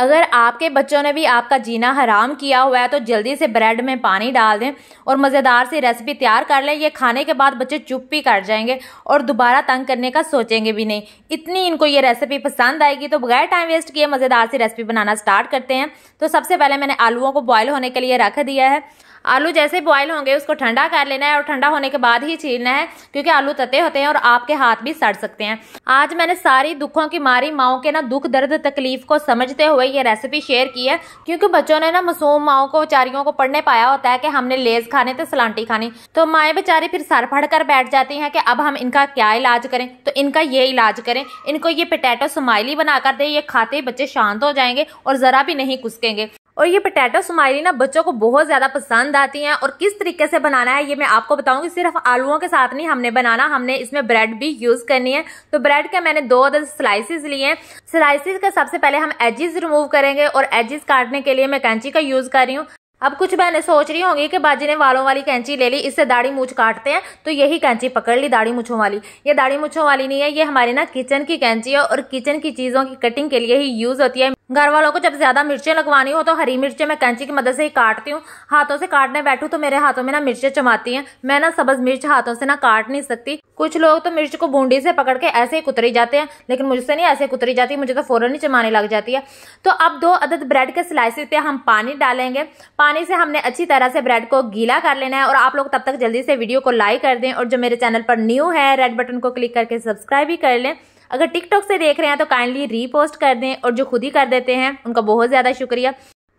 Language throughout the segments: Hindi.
अगर आपके बच्चों ने भी आपका जीना हराम किया हुआ है तो जल्दी से ब्रेड में पानी डाल दें और मज़ेदार सी रेसिपी तैयार कर लें ये खाने के बाद बच्चे चुप भी कर जाएंगे और दोबारा तंग करने का सोचेंगे भी नहीं इतनी इनको ये रेसिपी पसंद आएगी तो बगैर टाइम वेस्ट किए मज़ेदार सी रेसिपी बनाना स्टार्ट करते हैं तो सबसे पहले मैंने आलूओं को बॉयल होने के लिए रख दिया है आलू जैसे बॉयल होंगे उसको ठंडा कर लेना है और ठंडा होने के बाद ही छीलना है क्योंकि आलू तते होते हैं और आपके हाथ भी सड़ सकते हैं आज मैंने सारी दुखों की मारी माओ के ना दुख दर्द तकलीफ को समझते हुए ये रेसिपी शेयर की है क्योंकि बच्चों ने ना मासूम माओ को बेचारियों को पढ़ने पाया होता है कि हमने लेस खाने थे तो सलांटी खानी तो माए बेचारी फिर सर फड़ कर बैठ जाती है कि अब हम इनका क्या इलाज करें तो इनका ये इलाज करें इनको ये पोटैटो स्माइली बनाकर दे ये खाते बच्चे शांत हो जाएंगे और ज़रा भी नहीं कुसकेंगे और ये पटेटो सुमारी ना बच्चों को बहुत ज़्यादा पसंद आती हैं और किस तरीके से बनाना है ये मैं आपको बताऊंगी सिर्फ आलूओं के साथ नहीं हमने बनाना हमने इसमें ब्रेड भी यूज़ करनी है तो ब्रेड के मैंने दो अदर स्लाइसिस लिए हैं स्लाइसिस का सबसे पहले हम एजिस रिमूव करेंगे और एजिस काटने के लिए मैं कैंची का यूज़ कर रही हूँ अब कुछ बहने सोच रही होंगी कि बाजी ने वालों वाली कैंची ले ली इससे दाढ़ी मूछ काटते हैं तो यही कैंची पकड़ ली दाढ़ी मूछों वाली ये दाढ़ी मूछों वाली नहीं है ये हमारे ना किचन की कैंची है और किचन की चीज़ों की कटिंग के लिए ही यूज़ होती है घर वालों को जब ज़्यादा मिर्चें लगवानी हो तो हरी मिर्चें मैं कैंची की मदद से ही काटती हूँ हाथों से काटने बैठू तो मेरे हाथों में ना मिर्चें चमाती हैं मैं ना सब्ज मिर्च हाथों से ना काट नहीं सकती कुछ लोग तो मिर्च को बूंदी से पकड़ के ऐसे ही कुतरी जाते हैं लेकिन मुझसे नहीं ऐसे कुतरी जाती मुझे तो फ़ौरन ही चमाने लग जाती है तो अब दो अदद ब्रेड के स्लाइसिस पे हम पानी डालेंगे पानी से हमने अच्छी तरह से ब्रेड को गीला कर लेना है और आप लोग तब तक जल्दी से वीडियो को लाइक कर दें और जो मेरे चैनल पर न्यू है रेड बटन को क्लिक करके सब्सक्राइब भी कर लें अगर टिकटॉक से देख रहे हैं तो काइंडली रीपोस्ट कर दें और जो खुद ही कर देते हैं उनका बहुत ज़्यादा शुक्रिया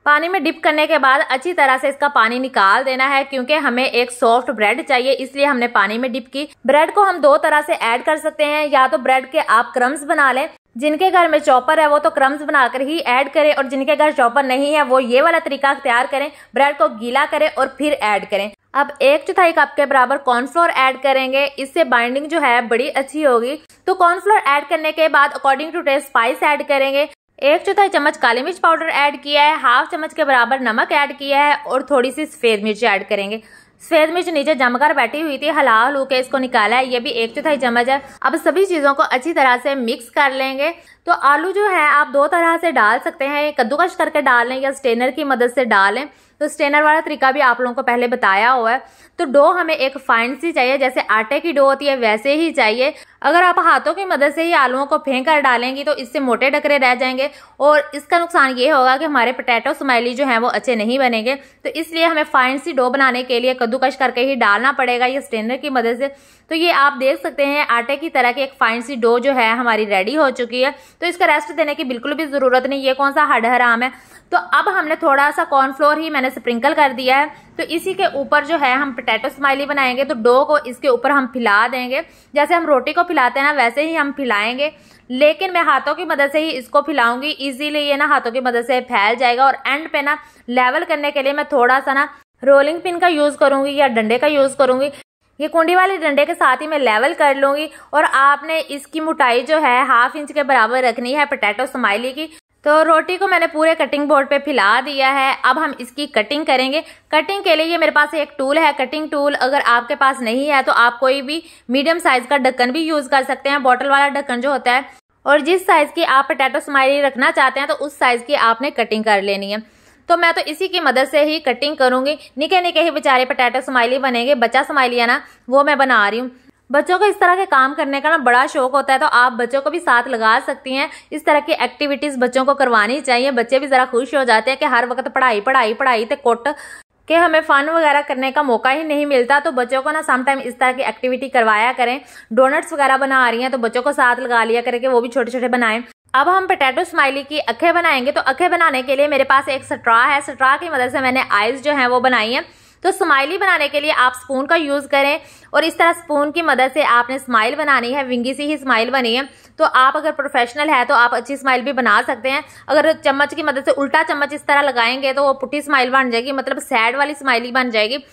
पानी में डिप करने के बाद अच्छी तरह से इसका पानी निकाल देना है क्योंकि हमें एक सॉफ्ट ब्रेड चाहिए इसलिए हमने पानी में डिप की ब्रेड को हम दो तरह से ऐड कर सकते हैं या तो ब्रेड के आप क्रम्स बना लें जिनके घर में चॉपर है वो तो क्रम्स बनाकर ही ऐड करें और जिनके घर चॉपर नहीं है वो ये वाला तरीका अख्तियार करें ब्रेड को गीला करें और फिर ऐड करें अब एक चौथाई कप के बराबर कॉर्नफ्लोर ऐड करेंगे इससे बाइंडिंग जो है बड़ी अच्छी होगी तो कॉर्नफ्लोर ऐड करने के बाद according to taste spice add करेंगे एक चौथाई चम्मच काली मिर्च पाउडर ऐड किया है हाफ चम्मच के बराबर नमक ऐड किया है और थोड़ी सी सफ़ेद मिर्च ऐड करेंगे सफेद मिर्च नीचे जमकर बैठी हुई थी हला हलू के इसको निकाला है ये भी एक चौथाई चम्मच है अब सभी चीज़ों को अच्छी तरह से मिक्स कर लेंगे तो आलू जो है आप दो तरह से डाल सकते हैं कद्दूकश करके डालें या स्टेनर की मदद से डालें तो स्टेनर वाला तरीका भी आप लोगों को पहले बताया हुआ है तो डो हमें एक फाइन सी चाहिए जैसे आटे की डो होती है वैसे ही चाहिए अगर आप हाथों की मदद से ही आलुओं को फेंक कर डालेंगी तो इससे मोटे डकरे रह जाएंगे और इसका नुकसान ये होगा कि हमारे पटेटो स्माइली जो हैं वो अच्छे नहीं बनेंगे तो इसलिए हमें फाइन सी डो बनाने के लिए कद्दूकश करके ही डालना पड़ेगा या स्टेनर की मदद से तो ये आप देख सकते हैं आटे की तरह की एक फाइन सी डो जो है हमारी रेडी हो चुकी है तो इसका रेस्ट देने की बिल्कुल भी ज़रूरत नहीं ये कौन सा हड हराम है तो अब हमने थोड़ा सा कॉर्नफ्लोर ही मैंने स्प्रिंकल कर दिया है तो इसी के ऊपर जो है हम पोटैटो स्माइली बनाएंगे तो डो को इसके ऊपर हम फिला देंगे जैसे हम रोटी को फिलाते हैं ना वैसे ही हम फैलाएंगे लेकिन मैं हाथों की मदद से ही इसको फिलाऊँगी इजीली ये ना हाथों की मदद से फैल जाएगा और एंड पे ना लेवल करने के लिए मैं थोड़ा सा ना रोलिंग पिन का यूज़ करूँगी या डंडे का यूज़ करूँगी ये कुंडी वाले डंडे के साथ ही मैं लेवल कर लूंगी और आपने इसकी मोटाई जो है हाफ इंच के बराबर रखनी है पोटैटो समाइली की तो रोटी को मैंने पूरे कटिंग बोर्ड पे फिला दिया है अब हम इसकी कटिंग करेंगे कटिंग के लिए ये मेरे पास एक टूल है कटिंग टूल अगर आपके पास नहीं है तो आप कोई भी मीडियम साइज का ढक्कन भी यूज़ कर सकते हैं बॉटल वाला ढक्कन जो होता है और जिस साइज़ की आप पोटैटो स्माइली रखना चाहते हैं तो उस साइज़ की आपने कटिंग कर लेनी है तो मैं तो इसी की मदद से ही कटिंग करूँगी निके निके ही बेचारे पटेटो स्माइली बनेंगे बच्चा स्माइली है ना वो मैं बना रही हूँ बच्चों को इस तरह के काम करने का ना बड़ा शौक होता है तो आप बच्चों को भी साथ लगा सकती हैं इस तरह की एक्टिविटीज़ बच्चों को करवानी चाहिए बच्चे भी ज़रा खुश हो जाते हैं कि हर वक्त पढ़ाई पढ़ाई पढ़ाई तो कोट कि हमें फ़न वगैरह करने का मौका ही नहीं मिलता तो बच्चों को ना समटाइम इस तरह की एक्टिविटी करवाया करें डोनट्स वगैरह बना रही हैं तो बच्चों को साथ लगा लिया करें कि वो भी छोटे छोटे बनाएं अब हम पटेटो स्माइली की अखें बनाएंगे तो अखें बनाने के लिए मेरे पास एक स्ट्रा है स्ट्रा की मदद से मैंने आइज़ जो है वो बनाई हैं तो स्माइली बनाने के लिए आप स्पून का यूज़ करें और इस तरह स्पून की मदद से आपने स्माइल बनानी है विंगी सी ही स्माइल बनी है तो आप अगर प्रोफेशनल है तो आप अच्छी स्माइल भी बना सकते हैं अगर चम्मच की मदद से उल्टा चम्मच इस तरह लगाएंगे तो वो पुट्टी स्माइल बन जाएगी मतलब सैड वाली स्माइली बन जाएगी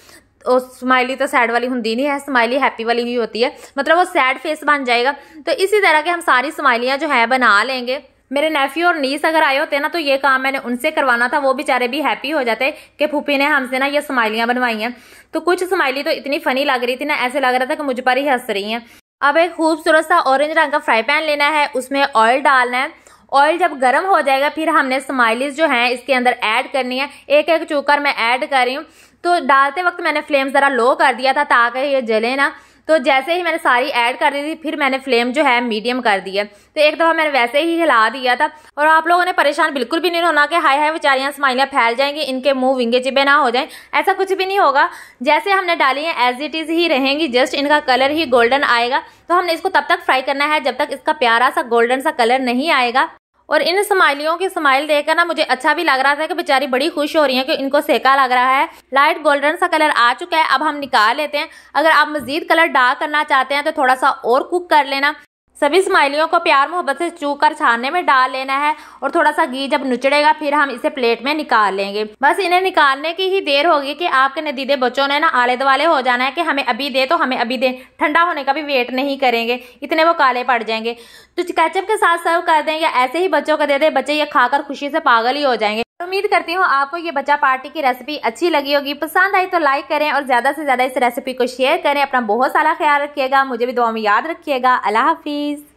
वो स्माइली तो सैड वाली होंगी नहीं है स्माइली हैप्पी वाली ही होती है मतलब वो सैड फेस बन जाएगा तो इसी तरह के हम सारी स्माइलियाँ जो है बना लेंगे मेरे नेफ्यू और नीस अगर आए होते ना तो ये काम मैंने उनसे करवाना था वो बेचारे भी हैप्पी हो जाते कि फूफी ने हमसे ना ये स्माइलियाँ बनवाई हैं तो कुछ स्माइली तो इतनी फनी लग रही थी ना ऐसे लग रहा था कि मुझ पर ही हंस रही हैं अब एक खूबसूरत सा ऑरेंज रंग का फ्राई पैन लेना है उसमें ऑयल डालना है ऑयल जब गर्म हो जाएगा फिर हमने स्माइलिस जो है इसके अंदर ऐड करनी है एक एक चूकर मैं ऐड कर रही हूँ तो डालते वक्त मैंने फ्लेम ज़रा लो कर दिया था ताकि ये जले ना तो जैसे ही मैंने सारी ऐड कर दी थी फिर मैंने फ्लेम जो है मीडियम कर दी है तो एक दफ़ा मैंने वैसे ही हिला दिया था और आप लोगों ने परेशान बिल्कुल भी नहीं होना कि हाय हाय बेचारियाँ स्माइलियाँ फैल जाएंगी इनके मुंह विंगे चिबे ना हो जाएं ऐसा कुछ भी नहीं होगा जैसे हमने डाली है एज इट इज़ ही रहेंगी जस्ट इनका कलर ही गोल्डन आएगा तो हमने इसको तब तक फ्राई करना है जब तक इसका प्यारा सा गोल्डन सा कलर नहीं आएगा और इन स्माइलियों की स्माइल देखकर ना मुझे अच्छा भी लग रहा था कि बेचारी बड़ी खुश हो रही है कि इनको सेका लग रहा है लाइट गोल्डन सा कलर आ चुका है अब हम निकाल लेते हैं अगर आप मज़ीद कलर डार्क करना चाहते हैं तो थोड़ा सा और कुक कर लेना सभी स्माइलियों को प्यार मोहब्बत से चू कर छानने में डाल लेना है और थोड़ा सा घी जब नुचड़ेगा फिर हम इसे प्लेट में निकाल लेंगे बस इन्हें निकालने की ही देर होगी कि आपके नदीदे बच्चों ने ना आले दुआले हो जाना है कि हमें अभी दे तो हमें अभी दे ठंडा होने का भी वेट नहीं करेंगे इतने वो काले पड़ जाएंगे तो कैचअप के साथ सर्व कर दें या ऐसे ही बच्चों को दे दे बच्चे ये खाकर खुशी से पागल ही हो जाएंगे उम्मीद करती हूँ आपको ये बच्चा पार्टी की रेसिपी अच्छी लगी होगी पसंद आई तो लाइक करें और ज़्यादा से ज़्यादा इस रेसिपी को शेयर करें अपना बहुत सारा ख्याल रखिएगा मुझे भी दुआ में याद रखिएगा अल्लाह हाफिज़